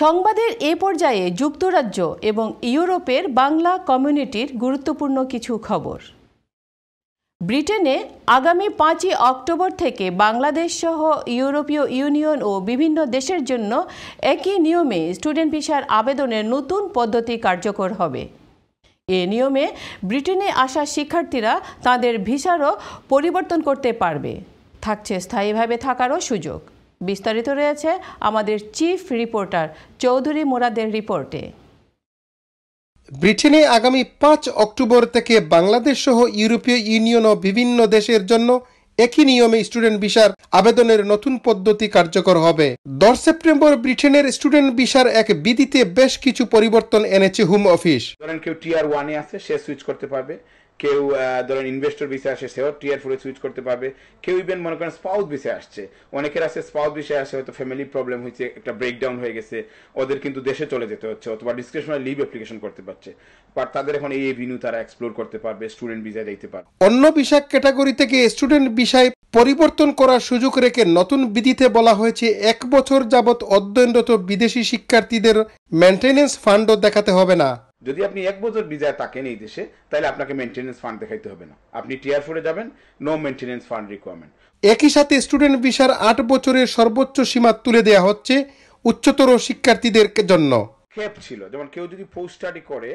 সংবাদের এ পর্যায়ে যুক্তরাজ্য এবং ইউরোপের বাংলা কমিউনিটির গুরুত্বপূর্ণ কিছু খবর ব্রিটেনে আগামী পাঁচই অক্টোবর থেকে বাংলাদেশ সহ ইউরোপীয় ইউনিয়ন ও বিভিন্ন দেশের জন্য একই নিয়মে স্টুডেন্ট ভিসার আবেদনের নতুন পদ্ধতি কার্যকর হবে এ নিয়মে ব্রিটেনে আসা শিক্ষার্থীরা তাদের ভিসারও পরিবর্তন করতে পারবে থাকছে স্থায়ীভাবে থাকারও সুযোগ বিস্তারিত রয়েছে আমাদের চিফ রিপোর্টার চৌধুরী মোরাদের রিপোর্টে ব্রিটেনে আগামী পাঁচ অক্টোবর থেকে বাংলাদেশ সহ ইউরোপীয় ইউনিয়ন ও বিভিন্ন দেশের জন্য একই নিয়মে স্টুডেন্ট ভিসার আবেদনের নতুন পদ্ধতি কার্যকর হবে দশ সেপ্টেম্বর ব্রিটেনের স্টুডেন্ট ভিসার এক বিধিতে বেশ কিছু পরিবর্তন এনেছে হোম অফিস ধরেন কেউ টিআর ওয়ানে আছে সে সুইচ করতে পারবে কেউ ধরেন ইনভেস্টর বিষয়ে আসে সেও টিয়ার ফোরে সুইচ করতে পারবে কেউ ইভেন মনে করেন স্পাউস বিষয়ে আসছে অনেকের আছে স্পাউস বিষয়ে আসে হয়তো ফ্যামিলি প্রবলেম হয়েছে একটা ব্রেকডাউন হয়ে গেছে ওদের কিন্তু দেশে চলে যেতে হচ্ছে অথবা ডিসক্রিপশনাল লিভ অ্যাপ্লিকেশন করতে পারছে বাট তাদের এখন এই ভিনিউ তারা এক্সপ্লোর করতে পারবে স্টুডেন্ট বিষয় দেখতে পারবে অন্য বিষয় ক্যাটাগরি থেকে স্টুডেন্ট বিষয় পরিবর্তন করার সুযোগ রেখে নতুন বিধিতে বলা হয়েছে এক বছর যাবৎ অধ্যয়নরত বিদেশি শিক্ষার্থীদের মেনটেন্যান্স ফান্ডও দেখাতে হবে না যদি আপনি এক বছর ভিজায় থাকেন এই দেশে তাহলে আপনাকে মেনটেন্স ফান্ড দেখাইতে হবে না আপনি টিয়ার ফোরে যাবেন নো মেনটেন্স ফান্ড রিকোয়ারমেন্ট একই সাথে স্টুডেন্ট ভিসার আট বছরের সর্বোচ্চ সীমা তুলে দেওয়া হচ্ছে উচ্চতর শিক্ষার্থীদের জন্য ক্যাপ ছিল যেমন কেউ যদি পোস্ট স্টাডি করে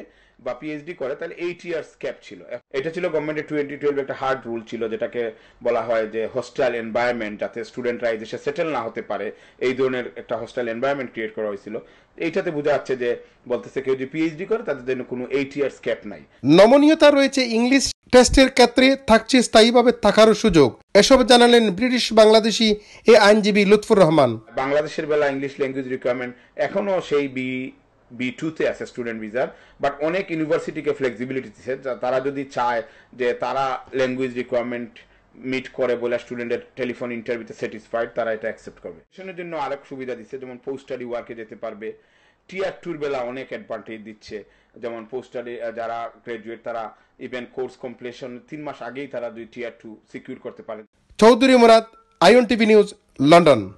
বা পিএইচডি করে তাহলে এইট ইয়ার্স ক্যাপ ছিল এটা ছিল গভর্নমেন্টের টোয়েন্টি টুয়েলভ একটা হার্ড রুল ছিল যেটাকে বলা হয় যে হোস্টেল এনভায়রনমেন্ট যাতে স্টুডেন্টরা এই দেশে সেটেল না হতে পারে এই ধরনের একটা হোস্টেল এনভায়রনমেন্ট ক্রিয়েট করা হয়েছিল এইটাতে বোঝা যাচ্ছে যে বলতেছে কেউ যদি পিএইচডি করে তাদের জন্য কোনো এইট ইয়ার্স ক্যাপ নাই নমনীয়তা রয়েছে ইংলিশ টেস্টের ক্ষেত্রে থাকছে স্থায়ীভাবে থাকারও সুযোগ এসব জানালেন ব্রিটিশ বাংলাদেশি এ আইনজীবী লুৎফুর রহমান বাংলাদেশের বেলা ইংলিশ ল্যাঙ্গুয়েজ রিকোয়ারমেন্ট এখনও সেই বি বি টুতে আছে স্টুডেন্ট ভিসার বাট অনেক ইউনিভার্সিটিকে ফ্লেক্সিবিলিটি দিচ্ছে তারা যদি চায় যে তারা ল্যাঙ্গুয়েজ রিকোয়ারমেন্ট মিট করে বলে স্টুডেন্টের টেলিফোন ইন্টারভিউতে স্যাটিসফাইড তারা এটা অ্যাকসেপ্ট করবে সেশনের জন্য আরেক সুবিধা দিচ্ছে যেমন পোস্ট স্টাডি ওয়ার্কে যেতে পারবে টিয়ার টুর বেলা অনেক অ্যাডভান্টেজ দিচ্ছে যেমন পোস্টারে যারা গ্রাজুয়েট তারা ইভেন কোর্স কমপ্লিশন তিন মাস আগেই তারা দুই টিয়ার টু সিকিউর করতে পারে Chowdhury Murad I N TV news London